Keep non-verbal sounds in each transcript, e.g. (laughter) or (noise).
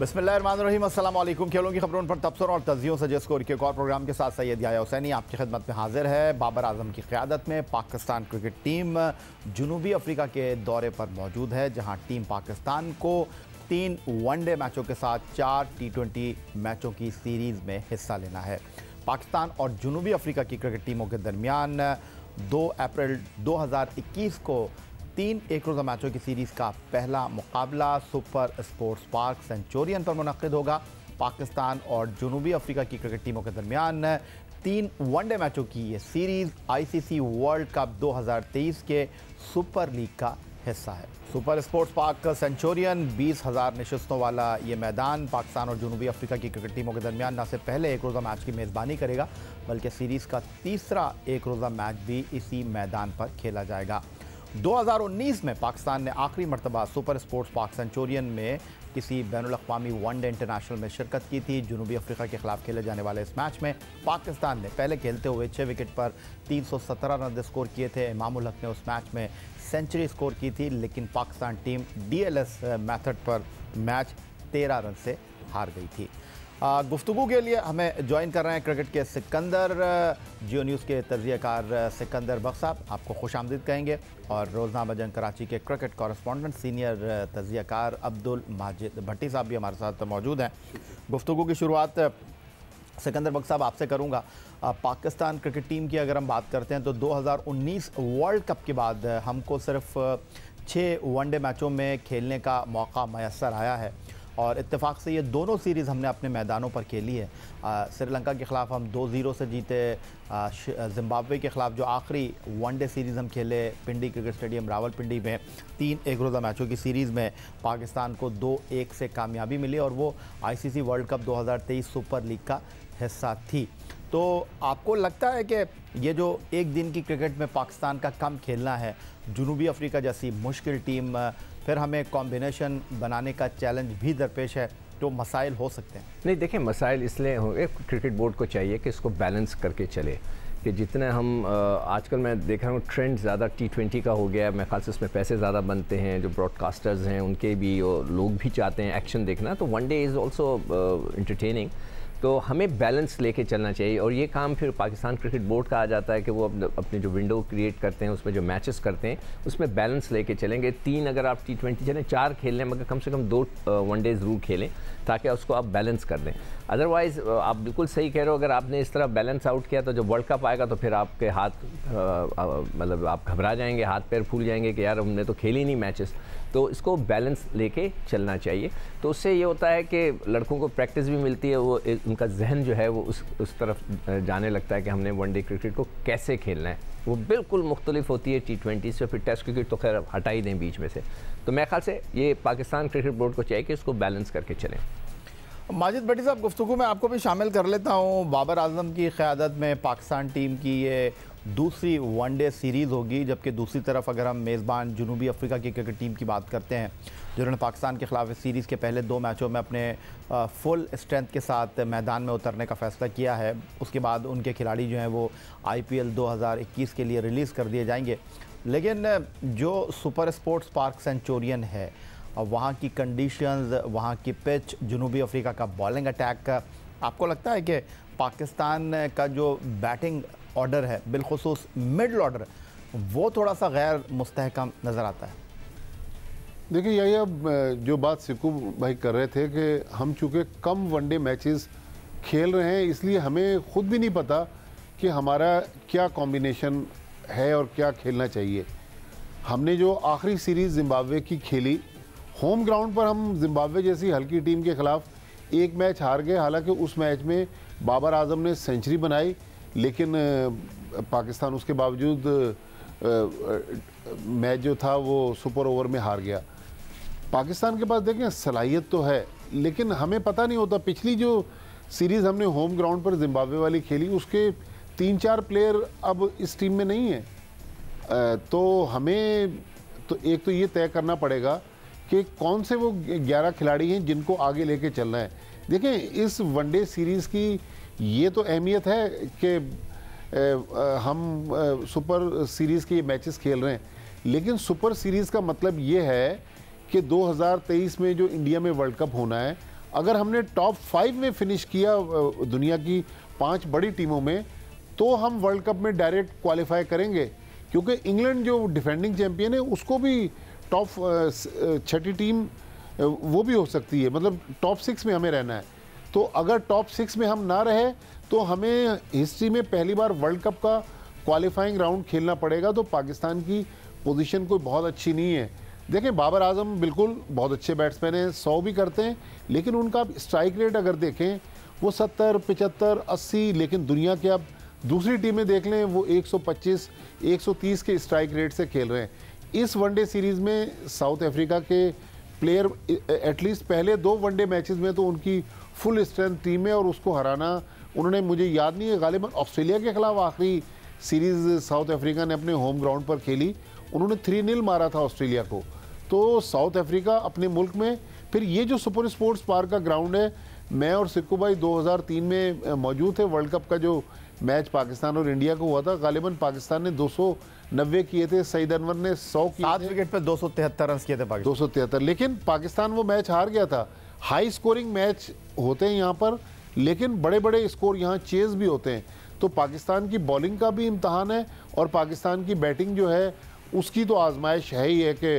बसमिलीम खेलों की खबरों पर तबसर और तजियों से जिसको एक और प्रोग्राम के साथ सैयद याया हुसैनी आपकी खदमत में हाजिर है बाबर आजम की क्यादत में पाकिस्तान क्रिकेट टीम जनूबी अफ्रीका के दौरे पर मौजूद है जहां टीम पाकिस्तान को तीन वनडे मैचों के साथ चार टी ट्वेंटी मैचों की सीरीज़ में हिस्सा लेना है पाकिस्तान और जनूबी अफ्रीका की क्रिकेट टीमों के दरमियान दो अप्रैल इक्कीस को तीन एक रोज़ा मैचों की सीरीज़ का पहला मुकाबला सुपर स्पोर्ट्स पार्क सेंचुरियन पर मुनद होगा पाकिस्तान और जनूबी अफ्रीका की क्रिकेट टीमों के दरमियान तीन वनडे मैचों की ये सीरीज़ आईसीसी वर्ल्ड कप 2023 के सुपर लीग का हिस्सा है सुपर स्पोर्ट्स पार्क सेंचुरियन बीस हज़ार नशस्तों वाला ये मैदान पाकिस्तान और जनूबी अफ्रीका की क्रिकेट टीमों के दरमियान न सिर्फ पहले एक रोज़ा मैच की मेज़बानी करेगा बल्कि सीरीज़ का तीसरा एक रोज़ा मैच भी इसी मैदान पर खेला जाएगा 2019 में पाकिस्तान ने आखिरी मरतबा सुपर स्पोर्ट्स पाक सेंचुरियन में किसी बैन अवी वनडे इंटरनेशनल में शिरकत की थी जनूबी अफ्रीका के खिलाफ खेले जाने वाले इस मैच में पाकिस्तान ने पहले खेलते हुए छः विकेट पर 317 रन स्कोर किए थे इमामुल हक ने उस मैच में सेंचुरी स्कोर की थी लेकिन पाकिस्तान टीम डीएलएस मेथड पर मैच तेरह रन से हार गई थी गुफ्तु के लिए हमें ज्वाइन कर रहे हैं क्रिकेट के सिकंदर जियो न्यूज़ के तजियाकार सिकंदर बख्स साहब आपको खुश आमदीद कहेंगे और रोज़नामा जंग कराची के क्रिकेट कॉरस्पॉन्डेंट सीनियर तजियाकार अब्दुल माजिद भट्टी साहब भी हमारे साथ मौजूद हैं गुफ्तु की शुरुआत सिकंदर बख्स साहब आपसे करूँगा पाकिस्तान क्रिकेट टीम की अगर हम बात करते हैं तो उन्नीस वर्ल्ड कप के बाद हमको सिर्फ छः वनडे मैचों में खेलने का मौका मैसर आया है और इतफ़ाक़ से ये दोनों सीरीज़ हमने अपने मैदानों पर खेली है श्रीलंका के ख़िलाफ़ हम दो ज़ीरो से जीते जिम्बाब्वे के ख़िलाफ़ जो आखिरी वनडे सीरीज़ हम खेले पिंडी क्रिकेट स्टेडियम रावलपिंडी में तीन एक रोज़ा मैचों की सीरीज़ में पाकिस्तान को दो एक से कामयाबी मिली और वो ICC World Cup 2023 super league का हिस्सा थी तो आपको लगता है कि ये जो एक दिन की क्रिकेट में पाकिस्तान का कम खेलना है जनूबी अफ्रीका जैसी मुश्किल टीम फिर हमें कॉम्बिनेशन बनाने का चैलेंज भी दरपेश है तो मसाइल हो सकते हैं नहीं देखें मसाइल इसलिए होंगे क्रिकेट बोर्ड को चाहिए कि इसको बैलेंस करके चले कि जितने हम आजकल मैं देख रहा हूँ ट्रेंड ज़्यादा टी ट्वेंटी का हो गया है मैं खास उसमें पैसे ज़्यादा बनते हैं जो ब्रॉडकास्टर्स हैं उनके भी और लोग भी चाहते हैं एक्शन देखना तो one day is also entertaining तो हमें बैलेंस लेके चलना चाहिए और ये काम फिर पाकिस्तान क्रिकेट बोर्ड का आ जाता है कि वो अपने जो विंडो क्रिएट करते हैं उसमें जो मैचेस करते हैं उसमें बैलेंस लेके चलेंगे तीन अगर आप टी ट्वेंटी चलें चार खेल लें मगर कम से कम दो वनडे ज़रूर खेलें ताकि उसको आप बैलेंस कर दें अदरवाइज़ आप बिल्कुल सही कह रहे हो अगर आपने इस तरह बैलेंस आउट किया तो जब वर्ल्ड कप आएगा तो फिर आपके हाथ मतलब आप घबरा जाएंगे हाथ पैर फूल जाएंगे कि यार हमने तो खेली नहीं मैचेस तो इसको बैलेंस लेके चलना चाहिए तो उससे ये होता है कि लड़कों को प्रैक्टिस भी मिलती है वो उनका जहन जो है वो उस उस तरफ जाने लगता है कि हमने वनडे क्रिकेट को कैसे खेलना है वो बिल्कुल मुख्तलिफ होती है टी ट्वेंटी से फिर टेस्ट क्रिकेट तो खैर हटा ही दें बीच में से तो मेरे ख्याल से ये पाकिस्तान क्रिकेट बोर्ड को चाहिए कि इसको बैलेंस करके चलें माजिद भट्टी साहब गुफ्तु में आपको भी शामिल कर लेता हूँ बाबर आजम की क़्यादत में पाकिस्तान टीम की ये दूसरी वनडे सीरीज़ होगी जबकि दूसरी तरफ अगर हम मेज़बान जनूबी अफ्रीका की क्रिकेट टीम की बात करते हैं जिन्होंने पाकिस्तान के खिलाफ इस सीरीज़ के पहले दो मैचों में अपने फुल स्ट्रेंथ के साथ मैदान में उतरने का फ़ैसला किया है उसके बाद उनके खिलाड़ी जो हैं वो आईपीएल 2021 के लिए रिलीज़ कर दिए जाएंगे लेकिन जो सुपर स्पोर्ट्स पार्क सेंचुरियन है वहाँ की कंडीशंस वहाँ की पिच जनूबी अफ्रीका का बॉलिंग अटैक का आपको लगता है कि पाकिस्तान का जो बैटिंग ऑर्डर है बिलखसूस मिडल ऑर्डर वो थोड़ा सा गैर मुस्तकम नज़र आता है देखिए यही अब जो बात सिकू भाई कर रहे थे कि हम चूँकि कम वनडे मैचेस खेल रहे हैं इसलिए हमें खुद भी नहीं पता कि हमारा क्या कॉम्बिनेशन है और क्या खेलना चाहिए हमने जो आखिरी सीरीज़ जिम्बाब्वे की खेली होम ग्राउंड पर हम जिम्बाब्वे जैसी हल्की टीम के ख़िलाफ़ एक मैच हार गए हालांकि उस मैच में बाबर आजम ने सेंचुरी बनाई लेकिन पाकिस्तान उसके बावजूद मैच जो था वो सुपर ओवर में हार गया पाकिस्तान के पास देखें सलाहियत तो है लेकिन हमें पता नहीं होता पिछली जो सीरीज़ हमने होम ग्राउंड पर जिम्बाब्वे वाली खेली उसके तीन चार प्लेयर अब इस टीम में नहीं है तो हमें तो एक तो ये तय करना पड़ेगा कि कौन से वो ग्यारह खिलाड़ी हैं जिनको आगे लेके चलना है देखें इस वनडे सीरीज़ की ये तो अहमियत है कि हम सुपर सीरीज़ के मैचेस खेल रहे हैं लेकिन सुपर सीरीज़ का मतलब ये है कि 2023 में जो इंडिया में वर्ल्ड कप होना है अगर हमने टॉप फाइव में फिनिश किया दुनिया की पांच बड़ी टीमों में तो हम वर्ल्ड कप में डायरेक्ट क्वालिफाई करेंगे क्योंकि इंग्लैंड जो डिफेंडिंग चैंपियन है उसको भी टॉप छठी टीम वो भी हो सकती है मतलब टॉप सिक्स में हमें रहना है तो अगर टॉप सिक्स में हम ना रहे तो हमें हिस्ट्री में पहली बार वर्ल्ड कप का क्वालिफाइंग राउंड खेलना पड़ेगा तो पाकिस्तान की पोजीशन कोई बहुत अच्छी नहीं है देखें बाबर आजम बिल्कुल बहुत अच्छे बैट्समैन हैं सौ भी करते हैं लेकिन उनका स्ट्राइक रेट अगर देखें वो सत्तर पचहत्तर अस्सी लेकिन दुनिया के अब दूसरी टीमें देख लें वो 125 130 के स्ट्राइक रेट से खेल रहे हैं इस वनडे सीरीज़ में साउथ अफ्रीका के प्लेयर एटलीस्ट पहले दो वनडे मैचेस में तो उनकी फुल स्ट्रेंथ टीम है और उसको हराना उन्होंने मुझे याद नहीं है गालिबा ऑस्ट्रेलिया के खिलाफ आखिरी सीरीज़ साउथ अफ्रीका ने अपने होम ग्राउंड पर खेली उन्होंने थ्री नील मारा था ऑस्ट्रेलिया को तो साउथ अफ्रीका अपने मुल्क में फिर ये जो सुपर स्पोर्ट्स पार्क का ग्राउंड है मैं और सिक्कू भाई 2003 में मौजूद थे वर्ल्ड कप का जो मैच पाकिस्तान और इंडिया को हुआ था गालिबन पाकिस्तान ने 290 किए थे सईद अनवर ने सौ किए सात विकेट पर तिहत्तर रन किए थे दो सौ तिहत्तर लेकिन पाकिस्तान वो मैच हार गया था हाई स्कोरिंग मैच होते हैं यहाँ पर लेकिन बड़े बड़े स्कोर यहाँ चेज भी होते हैं तो पाकिस्तान की बॉलिंग का भी इम्तहान है और पाकिस्तान की बैटिंग जो है उसकी तो आजमाइश है ही है कि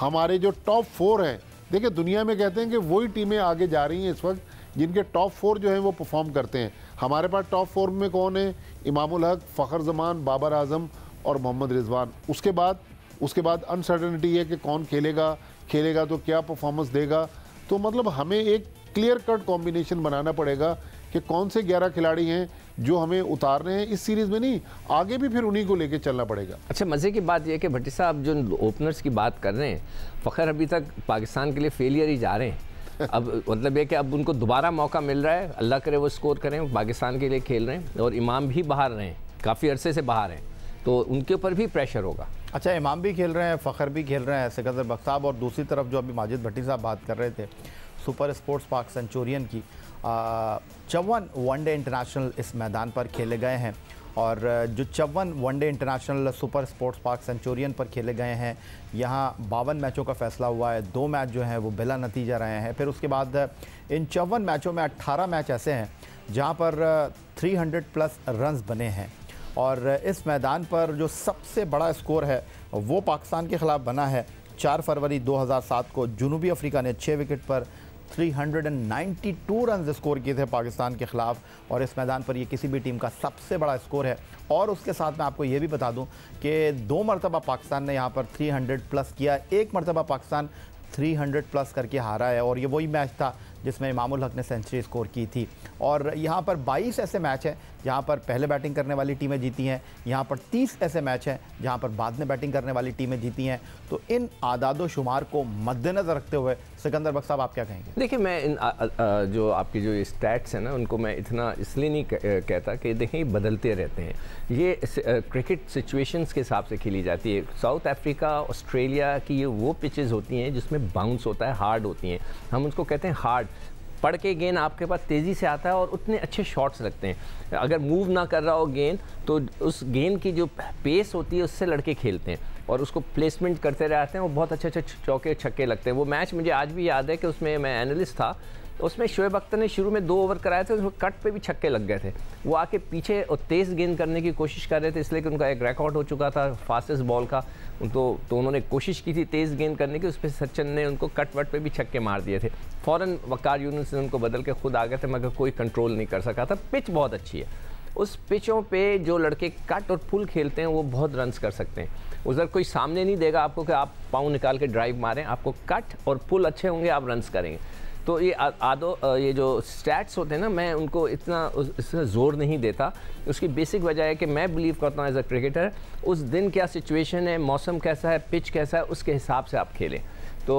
हमारे जो टॉप फोर हैं देखिए दुनिया में कहते हैं कि वही टीमें आगे जा रही हैं इस वक्त जिनके टॉप फोर जो हैं वो परफॉर्म करते हैं हमारे पास टॉप फोर में कौन है इमामुल हक फ़खर जमान बाबर आजम और मोहम्मद रिजवान उसके बाद उसके बाद अनसर्टनिटी है कि कौन खेलेगा खेलेगा तो क्या परफॉर्मेंस देगा तो मतलब हमें एक क्लियर कट कॉम्बिनेशन बनाना पड़ेगा कि कौन से ग्यारह खिलाड़ी हैं जो हमें उतारने हैं इस सीरीज में नहीं आगे भी फिर उन्हीं को लेके चलना पड़ेगा अच्छा मज़े की बात यह कि भट्टी साहब जो ओपनर्स की बात कर रहे हैं फ़खर अभी तक पाकिस्तान के लिए फेलियर ही जा रहे हैं (laughs) अब मतलब ये कि अब उनको दोबारा मौका मिल रहा है अल्लाह करे वो स्कोर करें पाकिस्तान के लिए खेल रहे हैं और इमाम भी बाहर रहे हैं काफ़ी अरसे से बाहर हैं तो उनके ऊपर भी प्रेशर होगा अच्छा इमाम भी खेल रहे हैं फ़खर भी खेल रहे हैं सिकंदर बख्ताब और दूसरी तरफ जो अभी माजिद भट्टी साहब बात कर रहे थे सुपर स्पोर्ट्स पार्क सेंचुरियन की चौवन वनडे इंटरनेशनल इस मैदान पर खेले गए हैं और जो चौवन one day international Super Sports Park Centurion पर खेले गए हैं यहाँ बावन मैचों का फैसला हुआ है दो मैच जो हैं वो बिला नतीजा रहे हैं फिर उसके बाद इन चौवन मैचों में 18 मैच ऐसे हैं जहाँ पर 300 प्लस रन्स बने हैं और इस मैदान पर जो सबसे बड़ा स्कोर है वो पाकिस्तान के ख़िलाफ़ बना है चार फरवरी 2007 को जुनूबी अफ्रीका ने छः विकेट पर 392 रन स्कोर किए थे पाकिस्तान के ख़िलाफ़ और इस मैदान पर ये किसी भी टीम का सबसे बड़ा स्कोर है और उसके साथ मैं आपको ये भी बता दूं कि दो मरतबा पाकिस्तान ने यहाँ पर 300 प्लस किया एक मरतबा पाकिस्तान 300 प्लस करके हारा है और ये वही मैच था जिसमें इमामुल हक ने सेंचुरी स्कोर की थी और यहाँ पर 22 ऐसे मैच हैं जहाँ पर पहले बैटिंग करने वाली टीमें जीती हैं यहाँ पर 30 ऐसे मैच हैं जहाँ पर बाद में बैटिंग करने वाली टीमें जीती हैं तो इन आदाद शुमार को मद्देनज़र रखते हुए सिकंदर बख्त साहब आप क्या कहेंगे देखिए मैं इन आ, आ, जो आपकी जो स्टैट्स हैं ना उनको मैं इतना इसलिए नहीं कहता कि देखिए बदलते रहते हैं ये क्रिकेट सिचुएशन के हिसाब से खेली जाती है साउथ अफ्रीका ऑस्ट्रेलिया की ये वो पिचेज़ होती हैं जिसमें बाउंस होता है हार्ड होती हैं हम उसको कहते हैं हार्ड पढ़ के गेंद आपके पास तेज़ी से आता है और उतने अच्छे शॉट्स लगते हैं अगर मूव ना कर रहा हो गेंद तो उस गेंद की जो पेस होती है उससे लड़के खेलते हैं और उसको प्लेसमेंट करते रहते हैं वो बहुत अच्छे अच्छे चौके छक्के लगते हैं वो मैच मुझे आज भी याद है कि उसमें मैं एनालिस्ट था तो उसमें शोएब अख्तर ने शुरू में दो ओवर कराए थे उसमें कट पे भी छक्के लग गए थे वो आके पीछे और तेज़ गेंद करने की कोशिश कर रहे थे इसलिए कि उनका एक रिकॉर्ड हो चुका था फास्टेस्ट बॉल का तो तो उन्होंने कोशिश की थी तेज़ गेंद करने की उस पर सचिन ने उनको कट वट पर भी छक्के मार दिए थे फ़ौर वकार यूनिस ने उनको बदल के खुद आ गए थे मगर कोई कंट्रोल नहीं कर सका था पिच बहुत अच्छी है उस पिचों पे जो लड़के कट और फुल खेलते हैं वो बहुत रन्स कर सकते हैं उधर कोई सामने नहीं देगा आपको कि आप पाँव निकाल के ड्राइव मारें आपको कट और पुल अच्छे होंगे आप रन्स करेंगे तो ये आदो ये जो स्टैट्स होते हैं ना मैं उनको इतना इसका ज़ोर नहीं देता उसकी बेसिक वजह है कि मैं बिलीव करता हूँ एज अ क्रिकेटर उस दिन क्या सिचुएशन है मौसम कैसा है पिच कैसा है उसके हिसाब से आप खेलें तो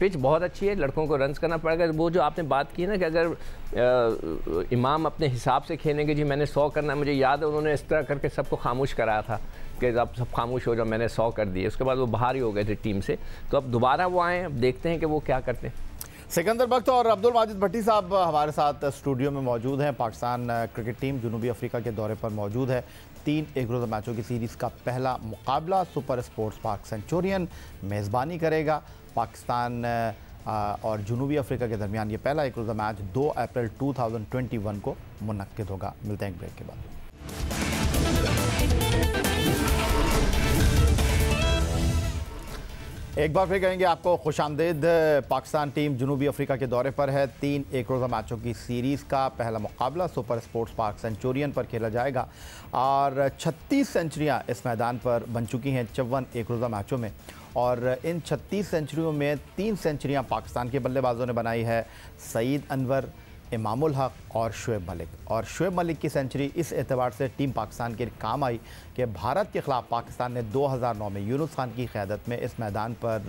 पिच बहुत अच्छी है लड़कों को रन करना पड़ेगा वो जो आपने बात की ना कि अगर इमाम अपने हिसाब से खेलेंगे जी मैंने सौ करना मुझे याद है उन्होंने इस तरह करके सबको खामोश कराया था कि आप सब खामोश हो जाओ मैंने सौ कर दिए उसके बाद वो बाहर ही हो गए थे टीम से तो अब दोबारा वो आएँ अब देखते हैं कि वो क्या करते हैं सिकंदर बख्त और अब्दुल माजिद भट्टी साहब हमारे साथ स्टूडियो में मौजूद हैं पाकिस्तान क्रिकेट टीम जनूबी अफ्रीका के दौरे पर मौजूद है तीन एक रोज़ मैचों की सीरीज़ का पहला मुकाबला सुपर स्पोर्ट्स पार्क सेंचुरियन मेज़बानी करेगा पाकिस्तान और जनूबी अफ्रीका के दरमियान ये पहला एक रोज़ा मैच दो अप्रैल वन को मनद होगा मिलते हैं ब्रेक के बाद एक बार फिर कहेंगे आपको खुश आमदेद पाकिस्तान टीम जनूबी अफ्रीका के दौरे पर है तीन एक रोज़ा मैचों की सीरीज़ का पहला मुकाबला सुपर स्पोर्ट्स पार्क सेंचुरियन पर खेला जाएगा और 36 सेंचुरियां इस मैदान पर बन चुकी हैं चौवन एक रोज़ा मैचों में और इन 36 सेंचुरियों में तीन सेंचुरियां पाकिस्तान के बल्लेबाजों ने बनाई है सईद अनवर इमामुल हक और शुएब मलिक और शुएब मलिक की सेंचुरी इस एतबार से टीम पाकिस्तान के काम आई कि भारत के ख़िलाफ़ पाकिस्तान ने 2009 में यूनुस खान की क़्यादत में इस मैदान पर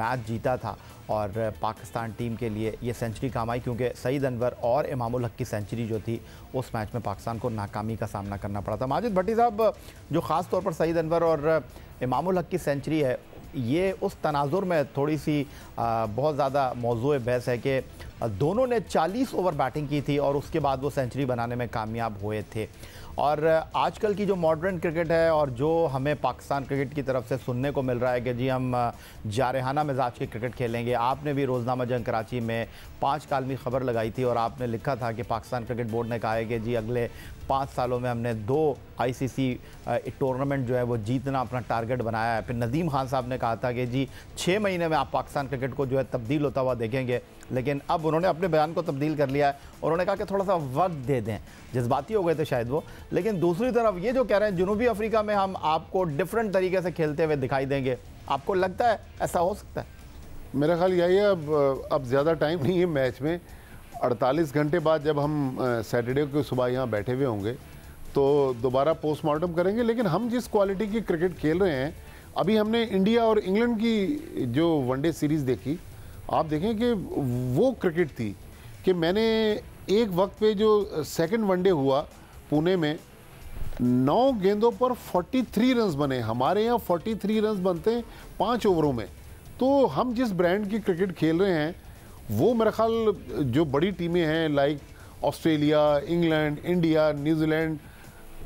मैच जीता था और पाकिस्तान टीम के लिए ये सेंचुरी काम आई क्योंकि सईद अनवर और इमामुल हक की सेंचुरी जो थी उस मैच में पाकिस्तान को नाकामी का सामना करना पड़ा था माजिद भट्टी साहब जो ख़ास तौर पर सईद अनवर और इमामुल हक की सेंचुरी है ये उस तनाजुर में थोड़ी सी आ, बहुत ज़्यादा मौजू बहस है कि दोनों ने 40 ओवर बैटिंग की थी और उसके बाद वो सेंचुरी बनाने में कामयाब हुए थे और आजकल की जो मॉडर्न क्रिकेट है और जो हमें पाकिस्तान क्रिकेट की तरफ से सुनने को मिल रहा है कि जी हम जारहाना मिजाज के क्रिकेट खेलेंगे आपने भी रोज़नामा जंग कराची में पाँच कालमी खबर लगाई थी और आपने लिखा था कि पाकिस्तान क्रिकेट बोर्ड ने कहा है कि जी अगले पाँच सालों में हमने दो आईसीसी टूर्नामेंट जो है वो जीतना अपना टारगेट बनाया है फिर नदीम खान साहब ने कहा था कि जी छः महीने में आप पाकिस्तान क्रिकेट को जो है तब्दील होता हुआ देखेंगे लेकिन अब उन्होंने अपने बयान को तब्दील कर लिया है और उन्होंने कहा कि थोड़ा सा वक्त दे दें जज्बाती हो गए थे शायद वो लेकिन दूसरी तरफ ये जो कह रहे हैं जनूबी अफ्रीका में हम आपको डिफरेंट तरीके से खेलते हुए दिखाई देंगे आपको लगता है ऐसा हो सकता है मेरा ख्याल यही है अब अब ज़्यादा टाइम नहीं है मैच में 48 घंटे बाद जब हम सैटरडे को सुबह यहाँ बैठे हुए होंगे तो दोबारा पोस्टमार्टम करेंगे लेकिन हम जिस क्वालिटी की क्रिकेट खेल रहे हैं अभी हमने इंडिया और इंग्लैंड की जो वनडे सीरीज़ देखी आप देखें कि वो क्रिकेट थी कि मैंने एक वक्त पे जो सेकंड वनडे हुआ पुणे में नौ गेंदों पर 43 रन्स बने हमारे यहाँ 43 रन्स बनते हैं पाँच ओवरों में तो हम जिस ब्रांड की क्रिकेट खेल रहे हैं वो मेरा ख्याल जो बड़ी टीमें हैं like Australia England India New Zealand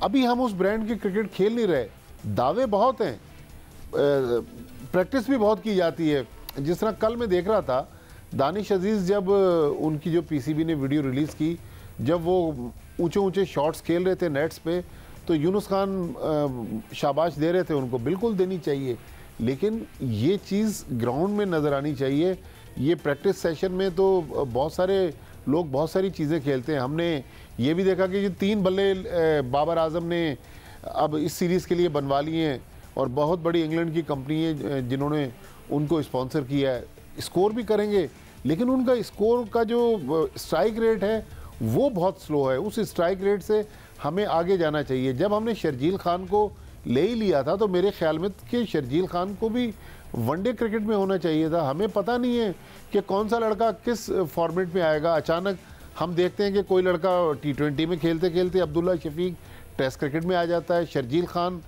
अभी हम उस ब्रांड की क्रिकेट खेल नहीं रहे दावे बहुत हैं प्रैक्टिस भी बहुत की जाती है जिस तरह कल मैं देख रहा था दानिश अजीज़ जब उनकी जो पीसीबी ने वीडियो रिलीज़ की जब वो ऊंचे ऊंचे शॉट्स खेल रहे थे नेट्स पे तो यूनुस खान शाबाश दे रहे थे उनको बिल्कुल देनी चाहिए लेकिन ये चीज़ ग्राउंड में नज़र आनी चाहिए ये प्रैक्टिस सेशन में तो बहुत सारे लोग बहुत सारी चीज़ें खेलते हैं हमने ये भी देखा कि जो तीन बल्ले बाबर आजम ने अब इस सीरीज़ के लिए बनवा लिए हैं और बहुत बड़ी इंग्लैंड की कंपनी है जिन्होंने उनको स्पॉन्सर किया है स्कोर भी करेंगे लेकिन उनका स्कोर का जो स्ट्राइक रेट है वो बहुत स्लो है उस स्ट्राइक रेट से हमें आगे जाना चाहिए जब हमने शर्जील खान को ले ही लिया था तो मेरे ख्याल में कि शर्जील खान को भी वनडे क्रिकेट में होना चाहिए था हमें पता नहीं है कि कौन सा लड़का किस फॉर्मेट में आएगा अचानक हम देखते हैं कि कोई लड़का टी ट्वेंटी में खेलते खेलते अब्दुल्ला शफीक टेस्ट क्रिकेट में आ जाता है शर्जील खान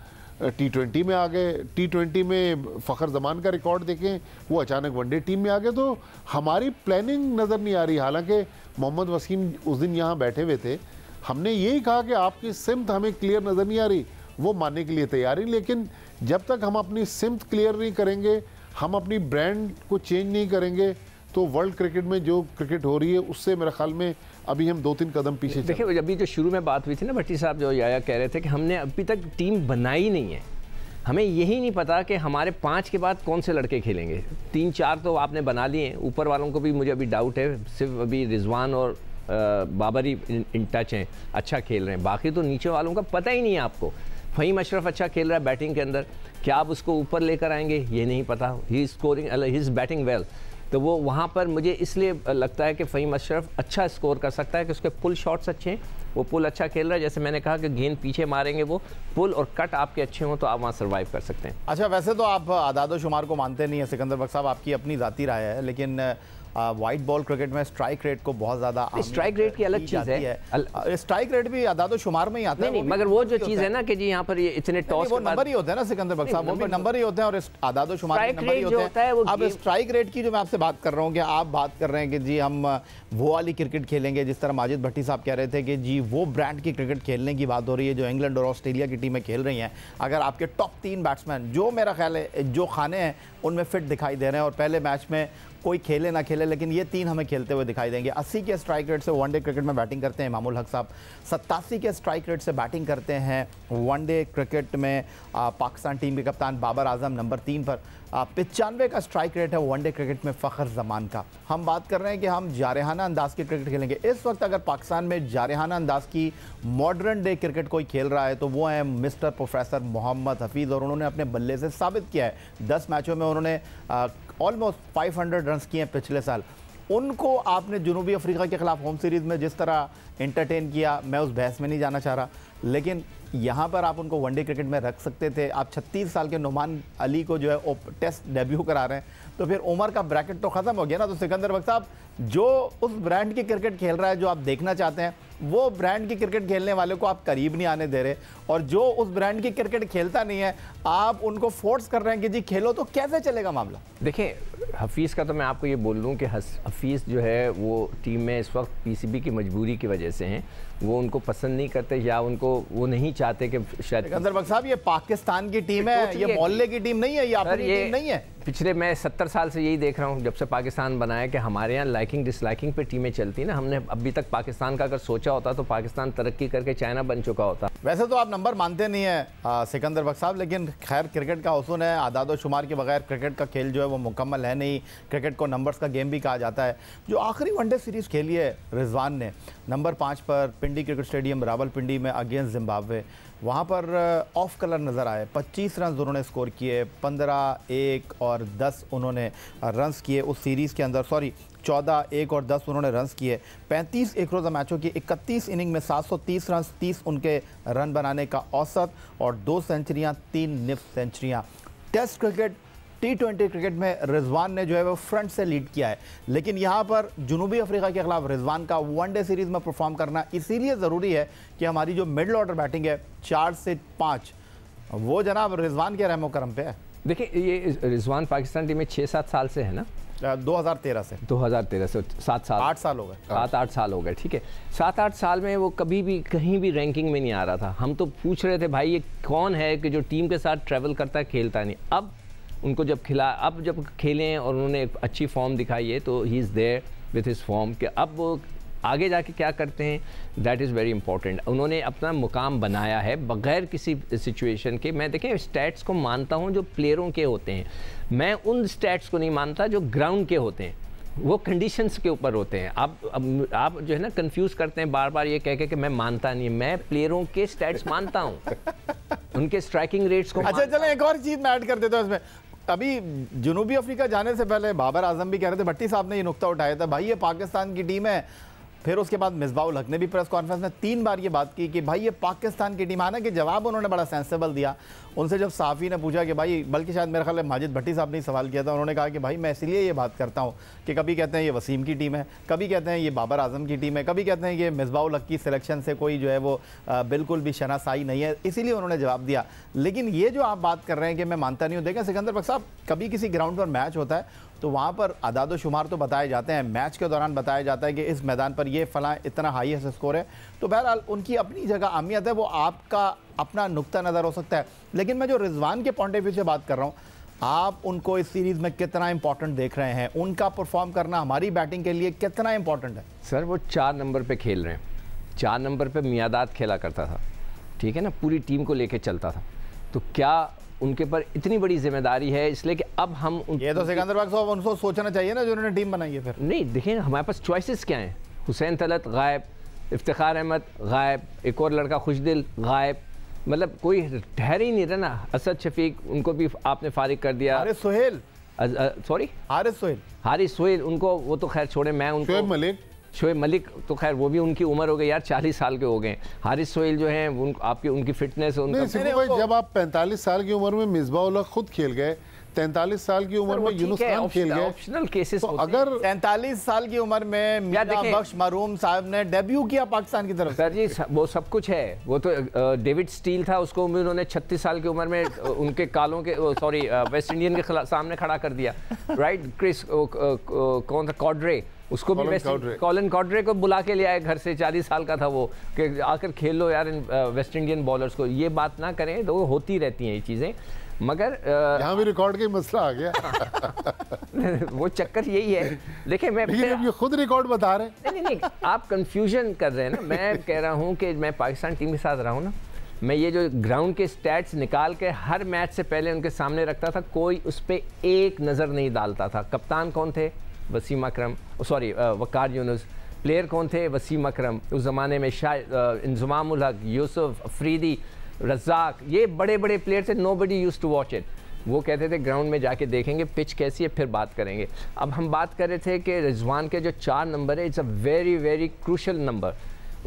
टी ट्वेंटी में आ गए टी ट्वेंटी में फ़खर जमान का रिकॉर्ड देखें वो अचानक वनडे टीम में आ गए तो हमारी प्लानिंग नज़र नहीं आ रही हालांकि मोहम्मद वसीम उस दिन यहाँ बैठे हुए थे हमने यही कहा कि आपकी सिमत हमें क्लियर नज़र नहीं आ रही वो मानने के लिए तैयार हैं लेकिन जब तक हम अपनी सिमत क्लियर नहीं करेंगे हम अपनी ब्रांड को चेंज नहीं करेंगे तो वर्ल्ड क्रिकेट में जो क्रिकेट हो रही है उससे मेरे ख्याल में अभी हम दो तीन कदम पीछे देखिए अभी जो शुरू में बात हुई थी ना भट्टी साहब जो याया कह रहे थे कि हमने अभी तक टीम बनाई नहीं है हमें यही नहीं पता कि हमारे पाँच के बाद कौन से लड़के खेलेंगे तीन चार तो आपने बना लिए हैं ऊपर वालों को भी मुझे अभी डाउट है सिर्फ अभी रिजवान और बाबरी इन, इन टच हैं अच्छा खेल रहे हैं बाकी तो नीचे वालों का पता ही नहीं है आपको वहीं मशरफ अच्छा खेल रहा है बैटिंग के अंदर क्या आप उसको ऊपर लेकर आएंगे ये नहीं पता ही scoring his is batting well तो वो वहाँ पर मुझे इसलिए uh, लगता है कि फ़हीम अशरफ अच्छा स्कोर कर सकता है कि उसके पुल शॉट्स अच्छे हैं वो पुल अच्छा खेल रहा है जैसे मैंने कहा कि गेंद पीछे मारेंगे वो पुल और कट आपके अच्छे हों तो आप वहाँ सर्वाइव कर सकते हैं अच्छा वैसे तो आप आदाद शुमार को मानते नहीं है सिकंदर बख्त साहब आपकी अपनी ज़ाती राय है लेकिन uh, वाइट बॉल क्रिकेट में स्ट्राइक रेट को बहुत ज्यादा स्ट्राइक रेट की अलग चीज है स्ट्राइक रेट भी अदादो तो शुमार में ही आता है मगर वो जो चीज है ना कि यहाँ पर इतने टॉस वो नंबर ही होते हैं ना सिकंदर बख्श वो नंबर ही होते हैं और अदादो तो शुमार अब स्ट्राइक रेट की जो मैं आपसे बात कर रहा हूँ कि आप बात कर रहे हैं कि जी हम वो वाली क्रिकेट खेलेंगे जिस तरह माजिद भट्टी साहब कह रहे थे कि जी वो ब्रांड की क्रिकेट खेलने की बात हो रही है जो इंग्लैंड और ऑस्ट्रेलिया की टीमें खेल रही हैं अगर आपके टॉप तीन बैट्समैन जो मेरा ख्याल है जो खाने हैं उनमें फिट दिखाई दे रहे हैं और पहले मैच में कोई खेले ना खेले खेले लेकिन ये तीन हमें खेलते हुए दिखाई देंगे अस्सी के स्ट्राइक रेट से वनडे क्रिकेट में बैटिंग करते हैं मामूल हक साहब सत्तासी के स्ट्राइक रेट से बैटिंग करते हैं वनडे क्रिकेट में पाकिस्तान टीम के कप्तान बाबर आजम नंबर तीन पर पचानवे का स्ट्राइक रेट है वनडे क्रिकेट में फ़खर जमान का हम बात कर रहे हैं कि हम जारहाना अंदाज की क्रिकेट खेलेंगे इस वक्त अगर पाकिस्तान में जारहाना अंदाज की मॉडर्न डे क्रिकेट कोई खेल रहा है तो वो है मिस्टर प्रोफेसर मोहम्मद हफीज़ और उन्होंने अपने बल्ले से साबित किया है दस मैचों में उन्होंने ऑलमोस्ट 500 रन किए पिछले साल उनको आपने जनूबी अफ्रीका के खिलाफ होम सीरीज़ में जिस तरह इंटरटेन किया मैं उस बहस में नहीं जाना चाह रहा लेकिन यहाँ पर आप उनको वनडे क्रिकेट में रख सकते थे आप 36 साल के नुमान अली को जो है टेस्ट डेब्यू करा रहे हैं तो फिर उमर का ब्रैकेट तो ख़त्म हो गया ना तो सिकंदर बख्त साहब जो उस ब्रांड की क्रिकेट खेल रहा है जो आप देखना चाहते हैं वो ब्रांड की क्रिकेट खेलने वाले को आप करीब नहीं आने दे रहे और जो उस ब्रांड की क्रिकेट खेलता नहीं है आप उनको फोर्स कर रहे हैं कि जी खेलो तो कैसे चलेगा मामला देखिए हफीज़ का तो मैं आपको ये बोल दूँ कि हफीज़ जो है वो टीम में इस वक्त पी की मजबूरी की वजह से हैं वो उनको पसंद नहीं करते या उनको वो नहीं चाहते कि शायद साहब ये पाकिस्तान की टीम तो है तो ये मोहल्ले की टीम नहीं है ये आपकी टीम नहीं है पिछले मैं सत्तर साल से यही देख रहा हूँ जब से पाकिस्तान बनाया कि हमारे यहाँ लाइकिंग डिसलाइकिंग पे टीमें चलती ना हमने अभी तक पाकिस्तान का अगर सोचा होता तो पाकिस्तान तरक्की करके चाइना बन चुका होता वैसे तो आप नंबर मानते नहीं हैं सिकंदर बख्त साहब लेकिन खैर क्रिकेट का हसून है आदाद व शुमार के बगैर क्रिकेट का खेल जो है वो मुकम्मल है नहीं क्रिकेट को नंबर्स का गेम भी कहा जाता है जो आखिरी वनडे सीरीज़ खेली है रिजवान ने नंबर पाँच पर पिंडी क्रिकेट स्टेडियम रावल में अगेंस्ट जिम्बावे वहाँ पर ऑफ कलर नज़र आए 25 रन उन्होंने स्कोर किए 15 एक और 10 उन्होंने रन्स किए उस सीरीज़ के अंदर सॉरी 14 एक और 10 उन्होंने रन्स किए 35 एक रोज़ा मैचों की 31 इनिंग में 730 रन 30 उनके रन बनाने का औसत और दो सेंचुरियाँ तीन निफ सेंचुरियाँ test cricket T twenty cricket में रिजवान ने जो है वो फ्रंट से लीड किया है लेकिन यहाँ पर जुनूबी अफ्रीका के खिलाफ रिजवान का वनडे सीरीज़ में परफॉर्म करना इसीलिए ज़रूरी है कि हमारी जो मिडल ऑर्डर बैटिंग है चार से पाँच वो जनाब रिजवान के रहमो करम पे है देखिए ये रिजवान पाकिस्तान टीम में छः सात साल से है ना 2013 से 2013 से सात साल आठ साल हो गए हाँ। सात आठ साल हो गए ठीक है सात आठ साल में वो कभी भी कहीं भी रैंकिंग में नहीं आ रहा था हम तो पूछ रहे थे भाई ये कौन है कि जो टीम के साथ ट्रैवल करता है खेलता नहीं अब उनको जब खिला अब जब खेलें और उन्होंने एक अच्छी फॉर्म दिखाई है तो he is there with his form कि अब वो आगे जाके क्या करते हैं दैट इज़ वेरी इंपॉर्टेंट उन्होंने अपना मुकाम बनाया है बगैर किसी सिचुएशन के मैं देखें स्टैट्स को मानता हूँ जो प्लेयरों के होते हैं मैं उन स्टैट्स को नहीं मानता जो ग्राउंड के होते हैं वो कंडीशंस के ऊपर होते हैं आप अब आप जो है ना कंफ्यूज करते हैं बार बार ये कह के कि मैं मानता नहीं मैं प्लेयरों के स्टैट्स मानता हूँ (laughs) उनके स्ट्राइकिंग रेट्स को अच्छा चलो एक और चीज मैं ऐड कर देता हूँ इसमें अभी जनूबी अफ्रीका जाने से पहले बाबर आजम भी कह रहे थे भट्टी साहब ने ये नुकता उठाया था भाई ये पाकिस्तान की टीम है फिर उसके बाद मिसबाउल हक ने भी प्रेस कॉन्फ्रेंस में तीन बार ये बात की कि भाई ये पाकिस्तान की टीम आना कि जवाब उन्होंने बड़ा सेंसेबल दिया उनसे जब साफ़ी ने पूछा कि भाई बल्कि शायद मेरे ख्याल में माजिद भट्टी साहब ने सवाल किया था उन्होंने कहा कि भाई मैं इसलिए ये बात करता हूँ कि कभी कहते हैं ये वसीम की टीम है कभी कहते हैं ये बाबर आजम की टीम है कभी कहते हैं ये मिसबाउल हक की सिलेक्शन से कोई जो है वो बिल्कुल भी शनासाई नहीं है इसीलिए उन्होंने जवाब दिया लेकिन ये जो आप बात कर रहे हैं कि मैं मानता नहीं हूँ देखें सिकंदर बख्त साहब कभी किसी ग्राउंड पर मैच होता है तो वहाँ पर अदाद शुमार तो बताए जाते हैं मैच के दौरान बताया जाता है कि इस मैदान पर ये फ़लाँ इतना हाईएस्ट स्कोर है तो बहरहाल उनकी अपनी जगह अहमियत है वो आपका अपना नुकता नज़र हो सकता है लेकिन मैं जो रिजवान के पॉइंट ऑफ व्यू से बात कर रहा हूँ आप उनको इस सीरीज़ में कितना इंपॉर्टेंट देख रहे हैं उनका परफॉर्म करना हमारी बैटिंग के लिए कितना इंपॉर्टेंट है सर वो चार नंबर पर खेल रहे हैं चार नंबर पर मियादाद खेला करता था ठीक है ना पूरी टीम को लेके चलता था तो क्या उनके पर इतनी बड़ी जिम्मेदारी है इसलिए कि अब हम उन... ये तो सिकंदर बाग साहब उनको सोचना चाहिए ना जो उन्होंने टीम बनाई है फिर नहीं देखिए हमारे पास चॉइसेस क्या हैं हुसैन तलत गायब इफ्तार अहमद गायब एक और लड़का खुशदिल गायब मतलब कोई ठहर ही नहीं रहा ना असद शफीक उनको भी आपने फारिग कर दिया अरे सोहेल सॉरी हारिस सोहेल हारिस सोहेल उनको वो तो खैर छोड़े मैं उनको मलिक शोएब मलिक तो खैर वो भी उनकी उम्र हो गई यार चालीस साल के हो गए हारिस सोहेल जो है उन, आपकी उनकी फिटनेस उनका जब आप पैंतालीस साल की उम्र में मिसबा उल्ला खुद खेल गए तैतालीस तो साल की उम्र में यूनुस खान खेल गए ऑप्शनल केसेस तो अगर तैतालीस साल की उम्र में बख्श मरूम साहब ने डेब्यू किया पाकिस्तान की तरफ सर जी वो सब कुछ है वो तो डेविड स्टील था उसको भी उन्होंने छत्तीस साल की उम्र में उनके कालों के सॉरी वेस्ट इंडियन के सामने खड़ा कर दिया राइट (laughs) क्रिस कौन था कॉड्रे उसको भी वेस्ट कॉलन कॉड्रे को बुला के ले आए घर से चालीस साल का था वो कि आकर खेल लो यार इन वेस्ट इंडियन बॉलर्स को ये बात ना करें तो होती रहती हैं ये चीज़ें मगर यहाँ भी रिकॉर्ड का मसला आ गया (laughs) वो चक्कर यही है देखिए मैं ये खुद रिकॉर्ड बता रहे हैं नहीं नहीं आप कंफ्यूजन कर रहे हैं ना मैं (laughs) कह रहा हूँ कि मैं पाकिस्तान टीम के साथ रहा हूँ ना मैं ये जो ग्राउंड के स्टैट्स निकाल के हर मैच से पहले उनके सामने रखता था कोई उस पर एक नज़र नहीं डालता था कप्तान कौन थे वसीम अक्रम सॉरी वकार यूनुस प्लेयर कौन थे वसीम अकरम उस ज़माने में शायद uh, इंजमाम हक यूसुफ अफरीदी रजाक ये बड़े बड़े प्लेयर थे nobody use to watch it वो कहते थे ग्राउंड में जाके देखेंगे पिच कैसी है फिर बात करेंगे अब हम बात कर रहे थे कि रिजवान के जो चार नंबर है it's a very very crucial number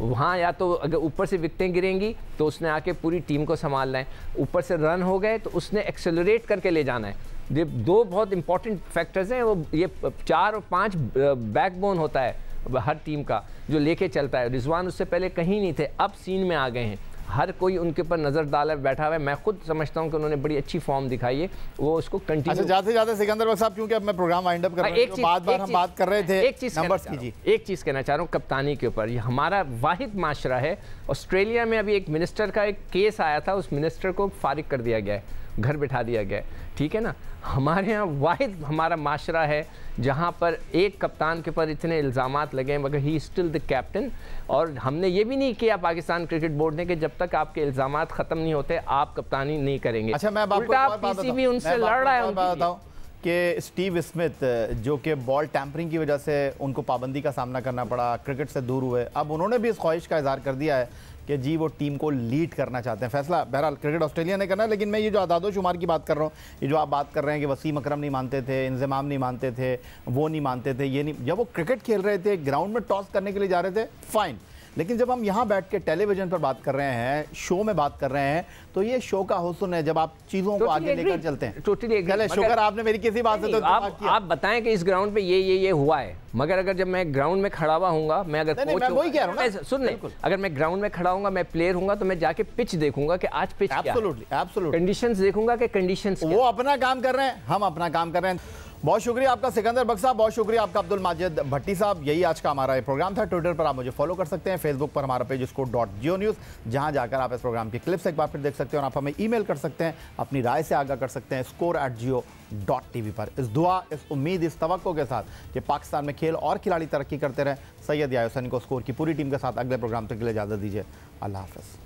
वहाँ या तो अगर ऊपर से विकटें गिरेंगी तो उसने आके पूरी टीम को संभालना है ऊपर से रन हो गए तो उसने एक्सेलरेट करके ले जाना है ये दो बहुत इंपॉर्टेंट फैक्टर्स हैं वो ये चार और पांच बैकबोन होता है हर टीम का जो लेके चलता है रिजवान उससे पहले कहीं नहीं थे अब सीन में आ गए हैं हर कोई उनके ऊपर नज़र डाला बैठा हुआ है मैं खुद समझता हूँ कि उन्होंने बड़ी अच्छी फॉर्म दिखाई है वो उसको कंटिन्यू अच्छा जाते जाते सिकंदर साहब क्योंकि अब मैं प्रोग्राम वाइंड अप कर हाँ, रहा एक तो चीज़, बार बार हम बात कर रहे थे एक चीज़ नंबर्स कीजिए एक चीज़ कहना चाह रहा हूँ कप्तानी के ऊपर ये हमारा वाहिद माशरा है ऑस्ट्रेलिया में अभी एक मिनिस्टर का एक केस आया था उस मिनिस्टर को फारिग कर दिया गया है घर बिठा दिया गया है ठीक है ना हमारे यहाँ वाद हमारा माशरा है जहाँ पर एक कप्तान के ऊपर इतने इल्ज़ाम लगे हैं मगर ही स्टिल द कैप्टन और हमने ये भी नहीं किया पाकिस्तान क्रिकेट बोर्ड ने कि जब तक आपके इल्ज़ाम ख़त्म नहीं होते आप कप्तानी नहीं करेंगे अच्छा मैं आप भी उनसे लड़ रहा है कि स्टीव स्मिथ जो कि बॉल टैंपरिंग की वजह से उनको पाबंदी का सामना करना पड़ा क्रिकेट से दूर हुए अब उन्होंने भी इस ख्वाहिश का इजहार कर दिया है कि जी वो टीम को लीड करना चाहते हैं फैसला बहरहाल क्रिकेट ऑस्ट्रेलिया ने करना है लेकिन मैं ये जो आदादो शुमार की बात कर रहा हूँ ये जो आप बात कर रहे हैं कि वसीम अकरम नहीं मानते थे इंजमाम नहीं मानते थे वो नहीं मानते थे ये नहीं जब वो क्रिकेट खेल रहे थे ग्राउंड में टॉस करने के लिए जा रहे थे फाइन लेकिन जब हम यहाँ बैठ के टेलीविजन पर बात कर रहे हैं शो में बात कर रहे हैं तो ये शो का हुसन है जब आप चीज़ों को आगे लेकर चलते हैं टोटली शुक्र आपने मेरी किसी बात से तो आप, आप बताएं कि इस ग्राउंड पे ये ये ये हुआ है मगर अगर जब मैं ग्राउंड में खड़ा हुआ हूँ मैं अगर कोच वही कह रहा हूँ सुन ले अगर मैं ग्राउंड में खड़ा हूँ मैं प्लेयर हूँ तो मैं जाके पिच देखूंगा कि आज पिच कंडीशंस देखूंगा कि कंडीशन वो अपना काम कर रहे हैं हम अपना काम कर रहे हैं बहुत शुक्रिया आपका सिकंदर बक्सा साहब बहुत शुक्रिया आपका अब्दुल माजिद भट्टी साहब यही आज का हमारा प्रोग्राम था ट्विटर पर आप मुझे फॉलो कर सकते हैं फेसबुक पर हमारा पेज उसको डॉट जियो न्यूज़ जहाँ जाकर आप इस प्रोग्राम की क्लिप्स एक बार फिर देख सकते हैं और आप हमें ईमेल कर सकते हैं अपनी राय से आगाह कर सकते हैं score at Geo dot T पर इस दुआ इस उम्मीद इस तवक्को के साथ कि पाकिस्तान में खेल और खिलाड़ी तरक्की करते रहें सैयद यासैन को स्कोर की पूरी टीम के साथ अगले प्रोग्राम तक के लिए इजाज़त दीजिए अल्लाह हाफ़